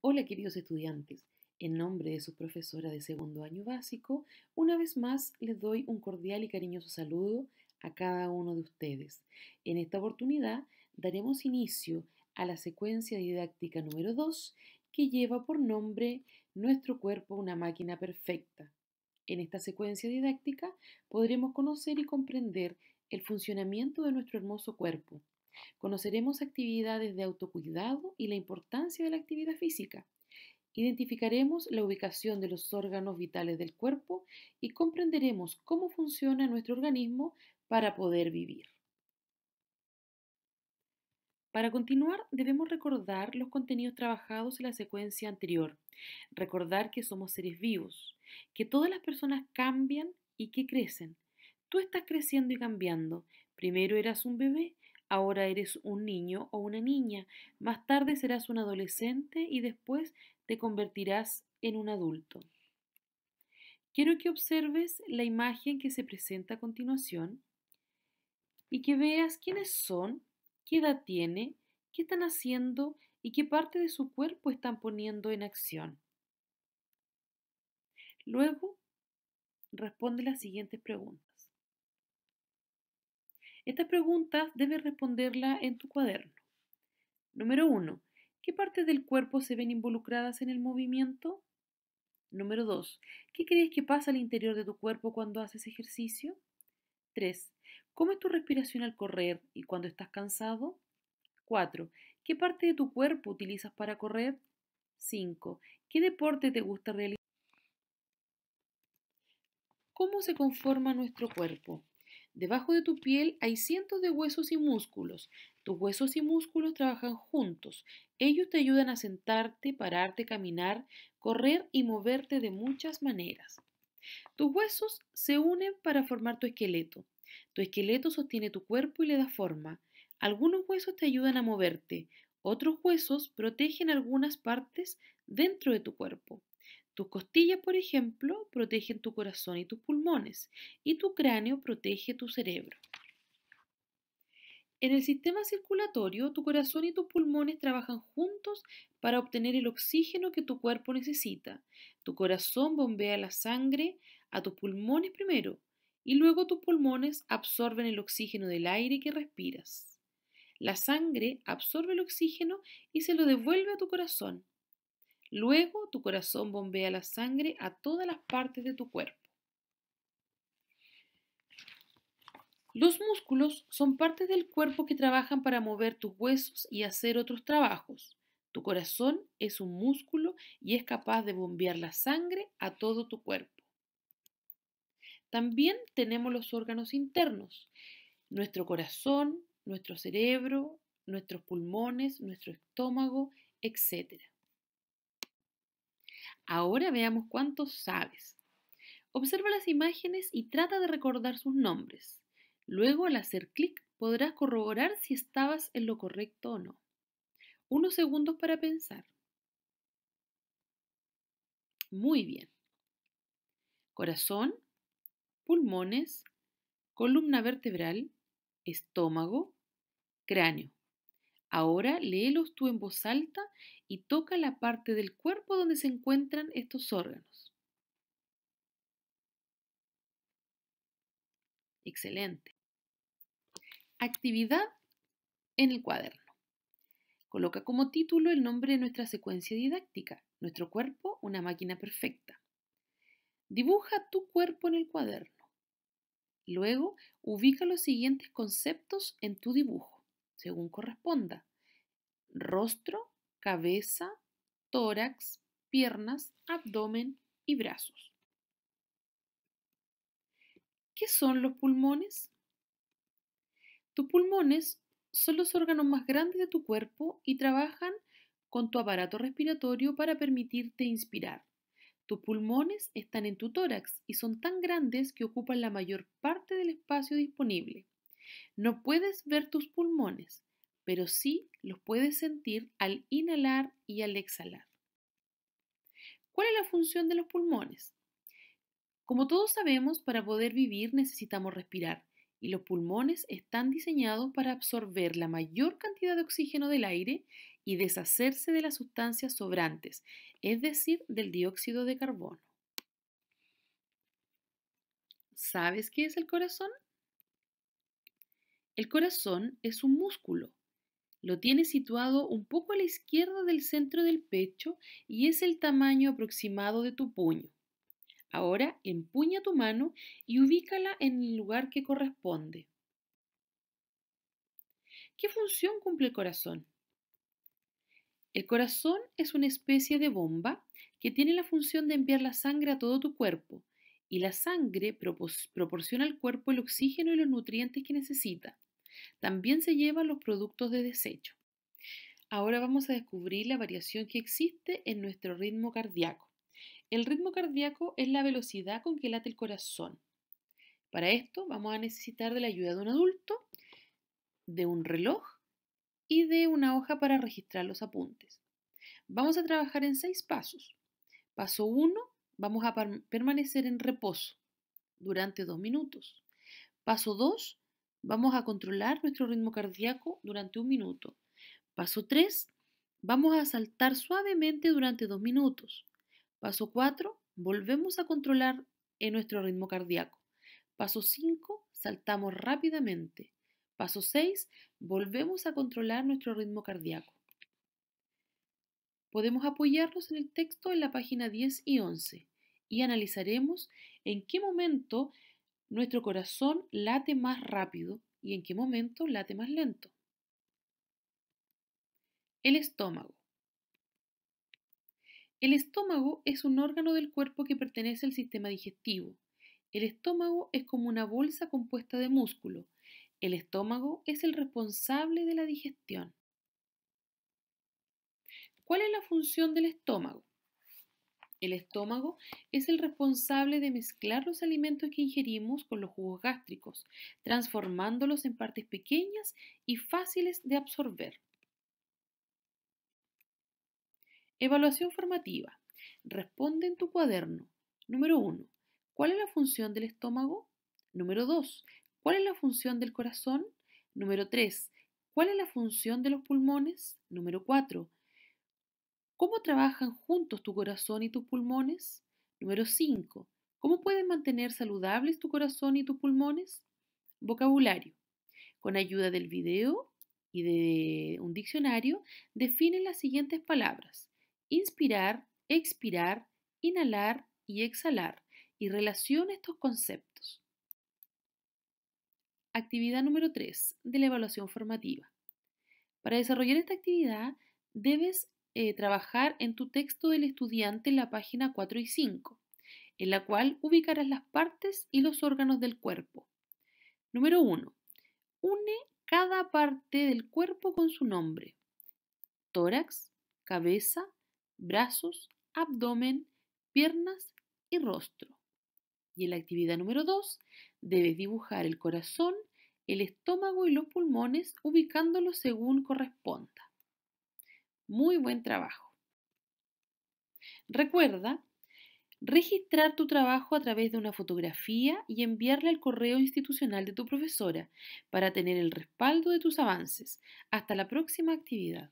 Hola queridos estudiantes, en nombre de su profesora de segundo año básico, una vez más les doy un cordial y cariñoso saludo a cada uno de ustedes. En esta oportunidad daremos inicio a la secuencia didáctica número 2 que lleva por nombre Nuestro cuerpo una máquina perfecta. En esta secuencia didáctica podremos conocer y comprender el funcionamiento de nuestro hermoso cuerpo, Conoceremos actividades de autocuidado y la importancia de la actividad física. Identificaremos la ubicación de los órganos vitales del cuerpo y comprenderemos cómo funciona nuestro organismo para poder vivir. Para continuar, debemos recordar los contenidos trabajados en la secuencia anterior, recordar que somos seres vivos, que todas las personas cambian y que crecen. Tú estás creciendo y cambiando. Primero eras un bebé, Ahora eres un niño o una niña, más tarde serás un adolescente y después te convertirás en un adulto. Quiero que observes la imagen que se presenta a continuación y que veas quiénes son, qué edad tiene, qué están haciendo y qué parte de su cuerpo están poniendo en acción. Luego, responde las siguientes preguntas. Estas preguntas debes responderlas en tu cuaderno. Número 1. ¿Qué partes del cuerpo se ven involucradas en el movimiento? Número 2. ¿Qué crees que pasa al interior de tu cuerpo cuando haces ejercicio? 3. ¿Cómo es tu respiración al correr y cuando estás cansado? 4. ¿Qué parte de tu cuerpo utilizas para correr? 5. ¿Qué deporte te gusta realizar? ¿Cómo se conforma nuestro cuerpo? Debajo de tu piel hay cientos de huesos y músculos. Tus huesos y músculos trabajan juntos. Ellos te ayudan a sentarte, pararte, caminar, correr y moverte de muchas maneras. Tus huesos se unen para formar tu esqueleto. Tu esqueleto sostiene tu cuerpo y le da forma. Algunos huesos te ayudan a moverte, otros huesos protegen algunas partes dentro de tu cuerpo. Tus costillas, por ejemplo, protegen tu corazón y tus pulmones, y tu cráneo protege tu cerebro. En el sistema circulatorio, tu corazón y tus pulmones trabajan juntos para obtener el oxígeno que tu cuerpo necesita. Tu corazón bombea la sangre a tus pulmones primero y luego tus pulmones absorben el oxígeno del aire que respiras. La sangre absorbe el oxígeno y se lo devuelve a tu corazón. Luego tu corazón bombea la sangre a todas las partes de tu cuerpo. Los músculos son partes del cuerpo que trabajan para mover tus huesos y hacer otros trabajos. Tu corazón es un músculo y es capaz de bombear la sangre a todo tu cuerpo. También tenemos los órganos internos, nuestro corazón, nuestro cerebro, nuestros pulmones, nuestro estómago, etc. Ahora veamos cuántos sabes. Observa las imágenes y trata de recordar sus nombres. Luego, al hacer clic, podrás corroborar si estabas en lo correcto o no. Unos segundos para pensar. Muy bien. Corazón, pulmones, columna vertebral, estómago, cráneo. Ahora léelos tú en voz alta y toca la parte del cuerpo donde se encuentran estos órganos. Excelente. Actividad en el cuaderno. Coloca como título el nombre de nuestra secuencia didáctica, Nuestro cuerpo, una máquina perfecta. Dibuja tu cuerpo en el cuaderno. Luego, ubica los siguientes conceptos en tu dibujo según corresponda. Rostro, cabeza, tórax, piernas, abdomen y brazos. ¿Qué son los pulmones? Tus pulmones son los órganos más grandes de tu cuerpo y trabajan con tu aparato respiratorio para permitirte inspirar. Tus pulmones están en tu tórax y son tan grandes que ocupan la mayor parte del espacio disponible. No puedes ver tus pulmones, pero sí los puedes sentir al inhalar y al exhalar. ¿Cuál es la función de los pulmones? Como todos sabemos, para poder vivir necesitamos respirar y los pulmones están diseñados para absorber la mayor cantidad de oxígeno del aire y deshacerse de las sustancias sobrantes, es decir, del dióxido de carbono. ¿Sabes qué es el corazón? El corazón es un músculo. Lo tiene situado un poco a la izquierda del centro del pecho y es el tamaño aproximado de tu puño. Ahora empuña tu mano y ubícala en el lugar que corresponde. ¿Qué función cumple el corazón? El corazón es una especie de bomba que tiene la función de enviar la sangre a todo tu cuerpo y la sangre proporciona al cuerpo el oxígeno y los nutrientes que necesita. También se llevan los productos de desecho. Ahora vamos a descubrir la variación que existe en nuestro ritmo cardíaco. El ritmo cardíaco es la velocidad con que late el corazón. Para esto vamos a necesitar de la ayuda de un adulto, de un reloj y de una hoja para registrar los apuntes. Vamos a trabajar en seis pasos. Paso 1, vamos a permanecer en reposo durante dos minutos. Paso 2, Vamos a controlar nuestro ritmo cardíaco durante un minuto. Paso 3. Vamos a saltar suavemente durante dos minutos. Paso 4. Volvemos a controlar eh, nuestro ritmo cardíaco. Paso 5. Saltamos rápidamente. Paso 6. Volvemos a controlar nuestro ritmo cardíaco. Podemos apoyarnos en el texto en la página 10 y 11 y analizaremos en qué momento nuestro corazón late más rápido y en qué momento late más lento. El estómago. El estómago es un órgano del cuerpo que pertenece al sistema digestivo. El estómago es como una bolsa compuesta de músculo. El estómago es el responsable de la digestión. ¿Cuál es la función del estómago? El estómago es el responsable de mezclar los alimentos que ingerimos con los jugos gástricos, transformándolos en partes pequeñas y fáciles de absorber. Evaluación formativa. Responde en tu cuaderno. Número 1. ¿Cuál es la función del estómago? Número 2. ¿Cuál es la función del corazón? Número 3. ¿Cuál es la función de los pulmones? Número 4. ¿Cómo trabajan juntos tu corazón y tus pulmones? Número 5. ¿Cómo puedes mantener saludables tu corazón y tus pulmones? Vocabulario. Con ayuda del video y de un diccionario, define las siguientes palabras. Inspirar, expirar, inhalar y exhalar. Y relaciona estos conceptos. Actividad número 3 de la evaluación formativa. Para desarrollar esta actividad, debes eh, trabajar en tu texto del estudiante en la página 4 y 5, en la cual ubicarás las partes y los órganos del cuerpo. Número 1. Une cada parte del cuerpo con su nombre. Tórax, cabeza, brazos, abdomen, piernas y rostro. Y en la actividad número 2, debes dibujar el corazón, el estómago y los pulmones ubicándolos según corresponda. Muy buen trabajo. Recuerda registrar tu trabajo a través de una fotografía y enviarle al correo institucional de tu profesora para tener el respaldo de tus avances. Hasta la próxima actividad.